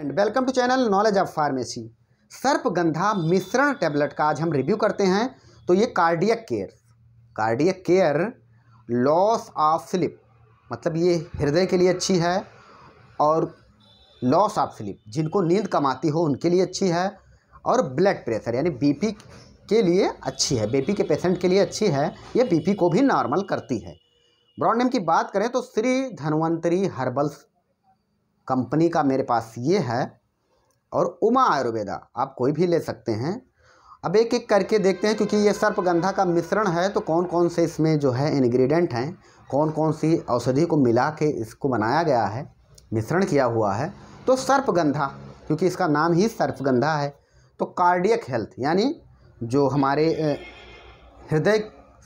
and welcome to channel knowledge of pharmacy सर्पगंधा मिश्रण tablet का आज हम रिव्यू करते हैं तो ये cardiac care cardiac care loss of sleep मतलब ये हृदय के लिए अच्छी है और लॉस ऑफ स्लिप जिनको नींद कमाती हो उनके लिए अच्छी है और ब्लड प्रेशर यानी बीपी के लिए अच्छी है बीपी के पेशेंट के लिए अच्छी है ये बीपी को भी नॉर्मल करती है ब्रॉड नेम की बात करें तो श्री धनवंतरी हर्बल्स कंपनी का मेरे पास ये है और उमा आयुर्वेदा आप कोई भी ले सकते हैं अब एक एक करके देखते हैं क्योंकि ये सर्पगंधा का मिश्रण है तो कौन कौन से इसमें जो है इन्ग्रीडियंट हैं कौन कौन सी औषधि को मिला के इसको बनाया गया है मिश्रण किया हुआ है तो सर्पगंधा क्योंकि इसका नाम ही सर्पगंधा है तो कार्डियक हेल्थ यानी जो हमारे हृदय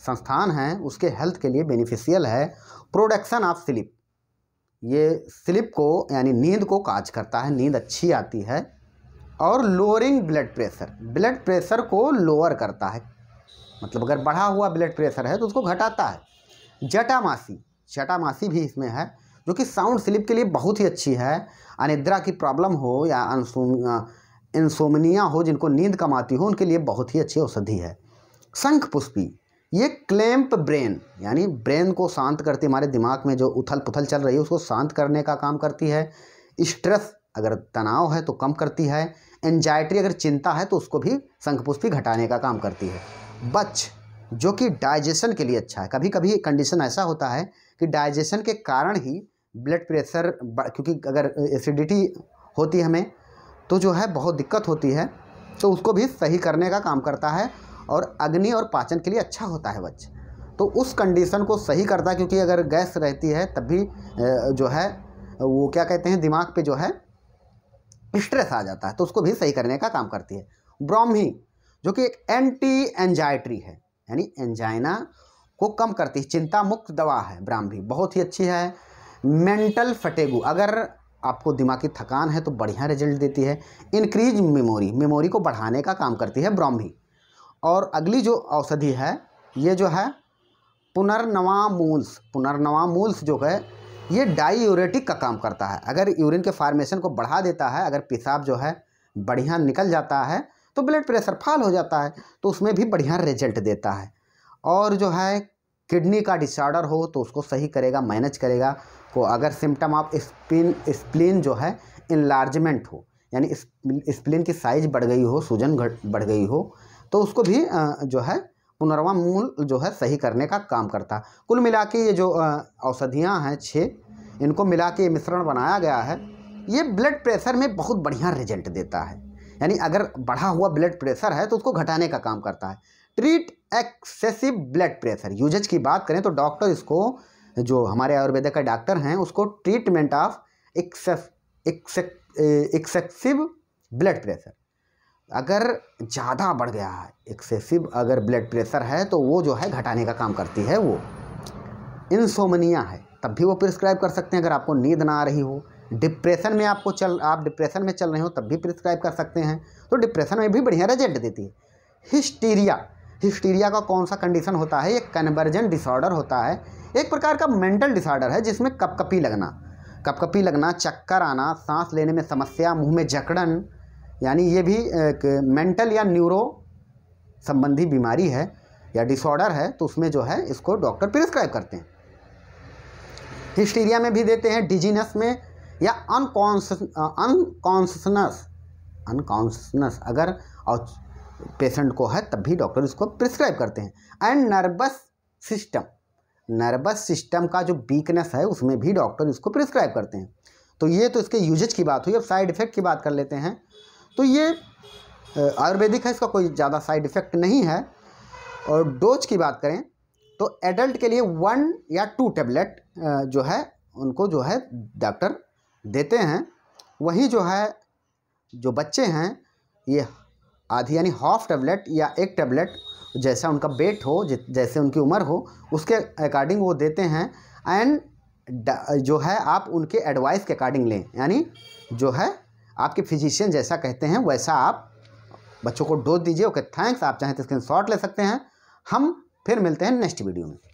संस्थान हैं उसके हेल्थ के लिए बेनिफिशियल है प्रोडक्शन ऑफ स्लिप ये स्लिप को यानी नींद को काज करता है नींद अच्छी आती है और lowering blood pressure blood pressure को लोअर करता है मतलब अगर बढ़ा हुआ ब्लड प्रेशर है तो उसको घटाता है जटामासी जटामासी भी इसमें है जो कि साउंड स्लिप के लिए बहुत ही अच्छी है अनिद्रा की प्रॉब्लम हो या इंसोमनिया हो जिनको नींद कम आती हो उनके लिए बहुत ही अच्छी औषधि है शंख पुष्पी ये क्लैम्प ब्रेन यानी ब्रेन को शांत करती हमारे दिमाग में जो उथल पुथल चल रही है उसको शांत करने का काम करती है स्ट्रेस अगर तनाव है तो कम करती है एंजाइटी अगर चिंता है तो उसको भी संखपुष्पी घटाने का काम करती है बच जो कि डाइजेशन के लिए अच्छा है कभी कभी कंडीशन ऐसा होता है कि डाइजेशन के कारण ही ब्लड प्रेशर क्योंकि अगर एसिडिटी होती है हमें तो जो है बहुत दिक्कत होती है तो उसको भी सही करने का काम करता है और अग्नि और पाचन के लिए अच्छा होता है वज्र तो उस कंडीशन को सही करता है क्योंकि अगर गैस रहती है तब भी जो है वो क्या कहते हैं दिमाग पे जो है स्ट्रेस आ जाता है तो उसको भी सही करने का काम करती है ब्रह्मी जो कि एक एंटी एंजाइट्री है यानी एंजाइना को कम करती है चिंता मुक्त दवा है ब्राह्मी बहुत ही अच्छी है मेंटल फटेगू अगर आपको दिमागी थकान है तो बढ़िया रिजल्ट देती है इंक्रीज मेमोरी मेमोरी को बढ़ाने का काम करती है ब्राह्मी और अगली जो औषधि है ये जो है पुनर्नवामूल्स पुनर्नवामूल्स जो है ये डाईयूरेटिक का काम करता है अगर यूरिन के फार्मेशन को बढ़ा देता है अगर पेशाब जो है बढ़िया निकल जाता है तो ब्लड प्रेशर फाल हो जाता है तो उसमें भी बढ़िया रिजल्ट देता है और जो है किडनी का डिसऑर्डर हो तो उसको सही करेगा मैनेज करेगा को अगर सिम्टम ऑफ स्पिन स्प्लिन जो है इनलार्जमेंट हो यानी स्प्लिन की साइज बढ़ गई हो सूजन घट बढ़ गई हो तो उसको भी जो है पुनर्वा मूल जो है सही करने का काम करता है कुल मिला के ये जो औषधियाँ हैं छः इनको मिला के मिश्रण बनाया गया है ये ब्लड प्रेशर में बहुत बढ़िया रिजल्ट देता है यानी अगर बढ़ा हुआ ब्लड प्रेशर है तो उसको घटाने का काम करता है treat excessive blood pressure usage की बात करें तो डॉक्टर इसको जो हमारे आयुर्वेद का डॉक्टर हैं उसको treatment of excessive blood pressure अगर ज़्यादा बढ़ गया है एक्सेसिव अगर ब्लड प्रेशर है तो वो जो है घटाने का काम करती है वो इंसोमनिया है तब भी वो प्रिस्क्राइब कर सकते हैं अगर आपको नींद ना आ रही हो डिप्रेशन में आपको चल आप डिप्रेशन में चल रहे हो तब भी प्रिस्क्राइब कर सकते हैं तो डिप्रेशन में भी बढ़िया रिजल्ट देती है हिस्टीरिया हिस्टीरिया का कौन सा कंडीशन होता है ये कन्वर्जन डिसऑर्डर होता है एक प्रकार का मेंटल डिसऑर्डर है जिसमें कपकपी लगना कपकपी लगना चक्कर आना सांस लेने में समस्या मुंह में जकड़न यानी ये भी एक मेंटल या न्यूरो संबंधी बीमारी है या डिसऑर्डर है तो उसमें जो है इसको डॉक्टर प्रिस्क्राइब करते हैं हिस्टीरिया में भी देते हैं डिजीनस में या अनकॉन्स अनकॉन्सनस अनकॉन्सनस अगर और पेशेंट को है तब भी डॉक्टर इसको प्रिस्क्राइब करते हैं and nervous system nervous system का जो वीकनेस है उसमें भी डॉक्टर इसको प्रिस्क्राइब करते हैं तो ये तो इसके यूजेज की बात हुई अब साइड इफेक्ट की बात कर लेते हैं तो ये आयुर्वेदिक है इसका कोई ज़्यादा साइड इफ़ेक्ट नहीं है और डोज की बात करें तो एडल्ट के लिए वन या टू टेबलेट जो है उनको जो है डॉक्टर देते हैं वहीं जो है जो बच्चे हैं ये आधी यानी हाफ टेबलेट या एक टेबलेट जैसा उनका वेट हो जैसे उनकी उम्र हो उसके अकॉर्डिंग वो देते हैं एंड जो है आप उनके एडवाइस के अकॉर्डिंग लें यानी जो है आपके फिजिशियन जैसा कहते हैं वैसा आप बच्चों को डोज दीजिए ओके थैंक्स आप चाहें तो स्क्रीन शॉट ले सकते हैं हम फिर मिलते हैं नेक्स्ट वीडियो में